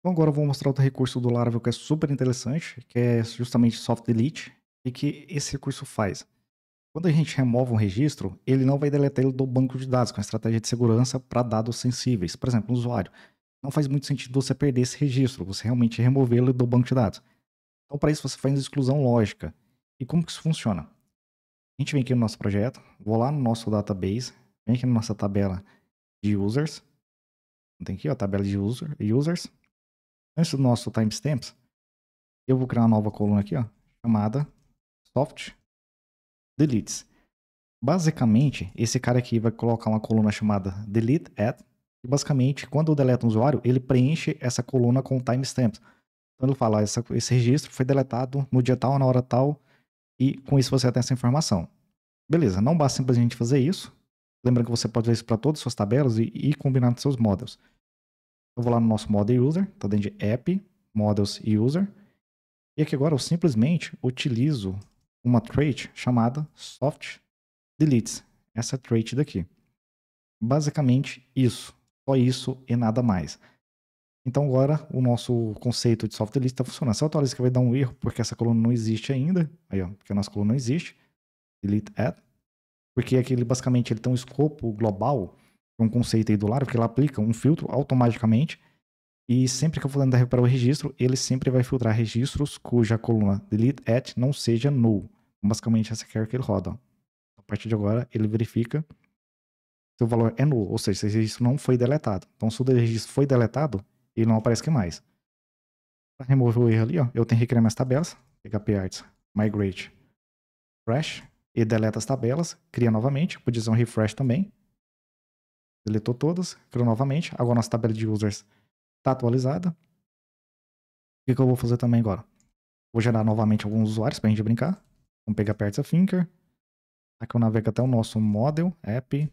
Então agora eu vou mostrar outro recurso do Laravel que é super interessante, que é justamente soft delete. E que esse recurso faz? Quando a gente remove um registro, ele não vai deletar ele do banco de dados, com é a estratégia de segurança para dados sensíveis. Por exemplo, um usuário. Não faz muito sentido você perder esse registro, você realmente removê-lo do banco de dados. Então, para isso, você faz exclusão lógica. E como que isso funciona? A gente vem aqui no nosso projeto, vou lá no nosso database, vem aqui na nossa tabela de users. Tem aqui ó, a tabela de user, users nesse do nosso timestamps, eu vou criar uma nova coluna aqui, ó, chamada soft deletes. Basicamente, esse cara aqui vai colocar uma coluna chamada delete at, e basicamente, quando eu deleto um usuário, ele preenche essa coluna com timestamps. Então ele fala, ah, essa, esse registro foi deletado no dia tal, na hora tal, e com isso você tem essa informação. Beleza, não basta simplesmente fazer isso. Lembra que você pode fazer isso para todas as suas tabelas e, e combinar com seus models. Eu vou lá no nosso model user, está dentro de app, models e user. E aqui agora eu simplesmente utilizo uma trait chamada soft deletes. Essa trait daqui. Basicamente isso. Só isso e nada mais. Então agora o nosso conceito de soft delete está funcionando. Se eu atualizo que vai dar um erro porque essa coluna não existe ainda. Aí ó, porque a nossa coluna não existe. Delete add. Porque aqui ele basicamente ele tem um escopo global um conceito aí do Laravel, que ele aplica um filtro automaticamente. E sempre que eu for tentar recuperar o registro, ele sempre vai filtrar registros cuja coluna delete at não seja null. Então, basicamente, essa quer é que ele roda. A partir de agora, ele verifica se o valor é null, ou seja, se o registro não foi deletado. Então, se o registro foi deletado, ele não aparece aqui mais. Para remover o erro ali, ó, eu tenho que criar minhas tabelas, PHP Arts, migrate, fresh, e deleta as tabelas, cria novamente, podia ser um refresh também, Deletou todas, criou novamente. Agora nossa tabela de users está atualizada. O que, que, eu vou fazer também agora? Vou gerar novamente alguns usuários para a gente brincar. Vamos pegar perto da Finker. Aqui tá eu navego até o nosso model, app,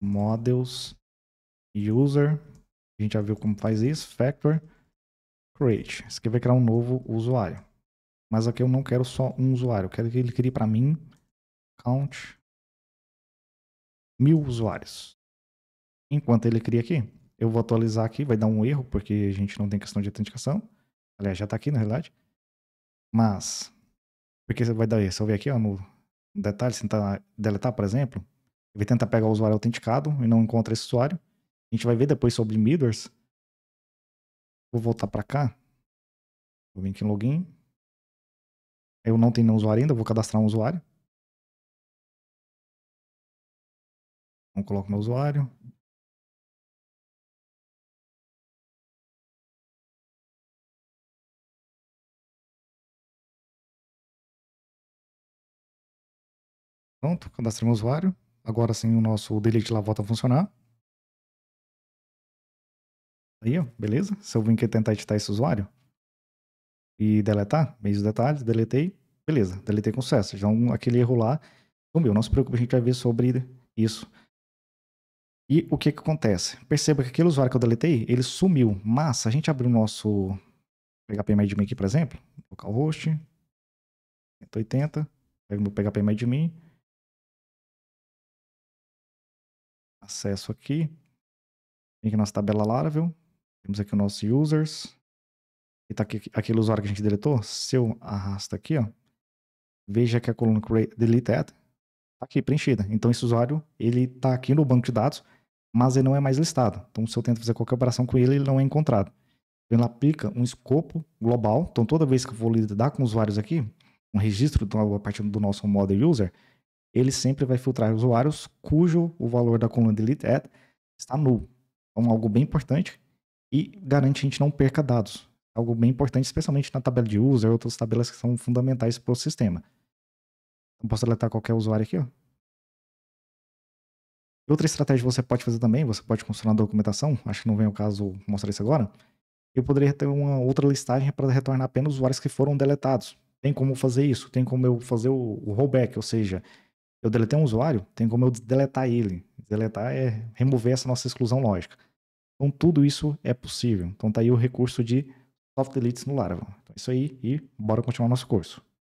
models, user. A gente já viu como faz isso. Factor, create. Isso aqui vai criar um novo usuário. Mas aqui eu não quero só um usuário. Eu quero que ele crie para mim count mil usuários. Enquanto ele cria aqui, eu vou atualizar aqui, vai dar um erro, porque a gente não tem questão de autenticação. Aliás, já está aqui, na realidade. Mas, porque vai dar erro. Se eu ver aqui ó, no detalhe, se tentar deletar, por exemplo, ele tenta pegar o usuário autenticado e não encontra esse usuário. A gente vai ver depois sobre middlers. Vou voltar para cá. Vou vir aqui em login. Eu não tenho nenhum usuário ainda, vou cadastrar um usuário. Então, coloco meu usuário. Pronto, cadastrei o usuário. Agora sim o nosso delete lá volta a funcionar. Aí, ó, beleza? Se eu vim aqui tentar editar esse usuário e deletar, meios detalhes, deletei, beleza, deletei com sucesso. então aquele erro lá sumiu. Não se preocupe, a gente vai ver sobre isso. E o que que acontece? Perceba que aquele usuário que eu deletei, ele sumiu. Mas se a gente abrir o nosso PHPMyAdmin aqui, por exemplo, localhost, 180, pego meu PHPMyAdmin, acesso aqui. Vem aqui nossa tabela Laravel. Temos aqui o nosso users. E tá aqui aquele usuário que a gente deletou. Se eu arrasto aqui, ó. Veja que a coluna create, delete tá aqui preenchida. Então esse usuário, ele tá aqui no banco de dados, mas ele não é mais listado. Então se eu tento fazer qualquer operação com ele, ele não é encontrado. Então, ele aplica um escopo global. Então toda vez que eu vou lidar com usuários aqui, um registro a partir do nosso model user, ele sempre vai filtrar usuários cujo o valor da coluna delete at está nulo. Então, algo bem importante e garante que a gente não perca dados. Algo bem importante, especialmente na tabela de user e outras tabelas que são fundamentais para o sistema. Então, posso deletar qualquer usuário aqui, ó. Outra estratégia que você pode fazer também, você pode construir uma documentação, acho que não vem o caso mostrar isso agora. Eu poderia ter uma outra listagem para retornar apenas usuários que foram deletados. Tem como fazer isso, tem como eu fazer o rollback, ou seja, eu deletei um usuário, tem como eu deletar ele. Deletar é remover essa nossa exclusão lógica. Então, tudo isso é possível. Então, tá aí o recurso de soft deletes no Laravel. Então, é isso aí e bora continuar nosso curso.